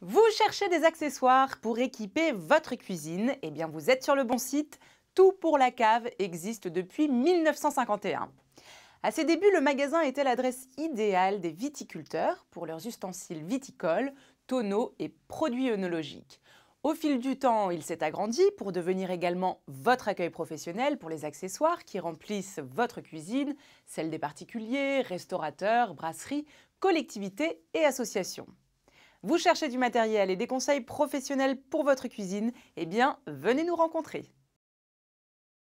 Vous cherchez des accessoires pour équiper votre cuisine Eh bien, vous êtes sur le bon site. Tout pour la cave existe depuis 1951. À ses débuts, le magasin était l'adresse idéale des viticulteurs pour leurs ustensiles viticoles, tonneaux et produits œnologiques. Au fil du temps, il s'est agrandi pour devenir également votre accueil professionnel pour les accessoires qui remplissent votre cuisine, celle des particuliers, restaurateurs, brasseries, collectivités et associations. Vous cherchez du matériel et des conseils professionnels pour votre cuisine Eh bien, venez nous rencontrer